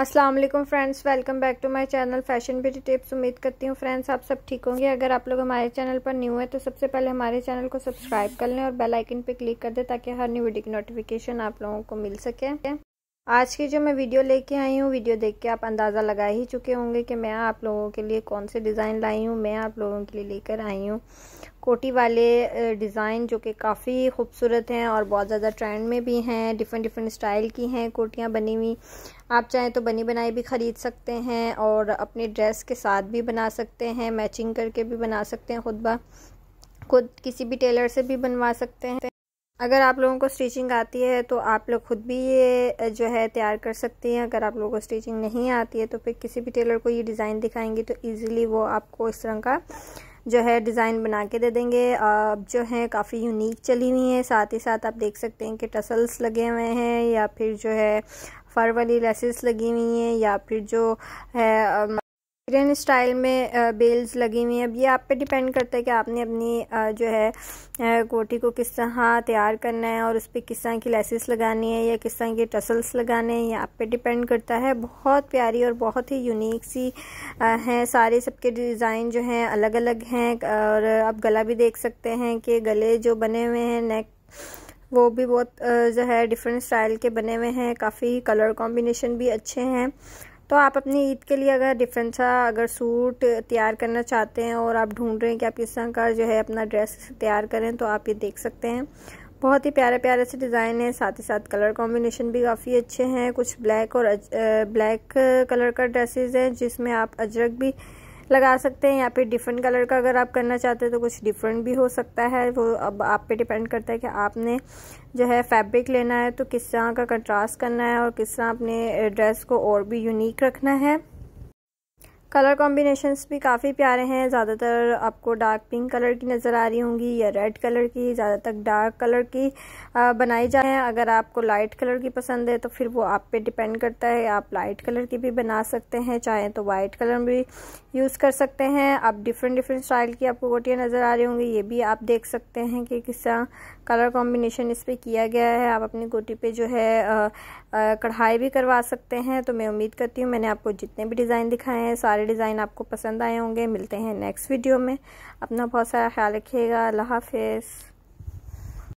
अस्सलाम वालेकुम friends welcome back to my channel fashion beauty tips उम्मीद करती हूँ फ्रेंड्स आप सब ठीक होंगे अगर आप लोग हमारे चैनल पर न्यू है तो सबसे पहले हमारे चैनल को सब्सक्राइब कर लें और बेल आइकन पर क्लिक कर दें ताकि हर न्यू वीडियो की नोटिफिकेशन आप लोगों को मिल सके आज की जो मैं वीडियो लेके आई हूँ वीडियो देख के आप अंदाज़ा लगा ही चुके होंगे कि मैं आप लोगों के लिए कौन से डिज़ाइन लाई हूँ मैं आप लोगों के लिए लेकर आई हूँ कोटी वाले डिज़ाइन जो कि काफ़ी खूबसूरत हैं और बहुत ज़्यादा ट्रेंड में भी हैं डिफरेंट डिफरेंट स्टाइल की हैं कोटियाँ बनी हुई आप चाहें तो बनी बनाई भी ख़रीद सकते हैं और अपने ड्रेस के साथ भी बना सकते हैं मैचिंग करके भी बना सकते हैं खुद ब खुद किसी भी टेलर से भी बनवा सकते हैं अगर आप लोगों को स्टिचिंग आती है तो आप लोग खुद भी ये जो है तैयार कर सकते हैं अगर आप लोगों को स्टिचिंग नहीं आती है तो फिर किसी भी टेलर को ये डिज़ाइन दिखाएंगे तो इजीली वो आपको इस तरह का जो है डिज़ाइन बना के दे देंगे अब जो है काफ़ी यूनिक चली हुई हैं साथ ही साथ आप देख सकते हैं कि टसल्स लगे हुए हैं या फिर जो है फर वाली लेसेस लगी हुई हैं या फिर जो है ग्रैंड स्टाइल में बेल्स लगी हुई हैं अब ये आप पे डिपेंड करता है कि आपने अपनी जो है कोटी को किस तरह तैयार करना है और उस पर किस तरह की लेसिस लगानी है या किस तरह के टसल्स लगाने हैं ये आप पे डिपेंड करता है बहुत प्यारी और बहुत ही यूनिक सी हैं सारे सबके डिज़ाइन जो हैं अलग अलग हैं और आप गला भी देख सकते हैं कि गले जो बने हुए हैं नेक वो भी बहुत जो है डिफरेंट स्टाइल के बने हुए हैं काफ़ी कलर कॉम्बिनेशन भी अच्छे हैं तो आप अपनी ईद के लिए अगर डिफरेंट सा अगर सूट तैयार करना चाहते हैं और आप ढूंढ रहे हैं कि आप किस तरह का जो है अपना ड्रेस तैयार करें तो आप ये देख सकते हैं बहुत ही प्यारे प्यारे से डिज़ाइन है साथ ही साथ कलर कॉम्बिनेशन भी काफ़ी अच्छे हैं कुछ ब्लैक और ब्लैक कलर का ड्रेसेस हैं जिसमें आप अजरक भी लगा सकते हैं या फिर डिफरेंट कलर का अगर आप करना चाहते हैं तो कुछ डिफरेंट भी हो सकता है वो अब आप पे डिपेंड करता है कि आपने जो है फैब्रिक लेना है तो किस तरह का कंट्रास्ट करना है और किस तरह अपने ड्रेस को और भी यूनिक रखना है कलर कॉम्बिनेशंस भी काफ़ी प्यारे हैं ज़्यादातर आपको डार्क पिंक कलर की नज़र आ रही होंगी या रेड कलर की ज़्यादातर डार्क कलर की बनाई जा हैं अगर आपको लाइट कलर की पसंद है तो फिर वो आप पे डिपेंड करता है आप लाइट कलर की भी बना सकते हैं चाहें तो वाइट कलर भी यूज़ कर सकते हैं आप डिफरेंट डिफरेंट स्टाइल की आपको गोटियाँ नज़र आ रही होंगी ये भी आप देख सकते हैं कि किस तरह कलर कॉम्बिनेशन इस पर किया गया है आप अपनी गोटी पर जो है कढ़ाई भी करवा सकते हैं तो मैं उम्मीद करती हूँ मैंने आपको जितने भी डिज़ाइन दिखाए हैं सारे सारे डिज़ाइन आपको पसंद आए होंगे मिलते हैं नेक्स्ट वीडियो में अपना बहुत सारा ख्याल रखिएगा अल्लाह हाफिज़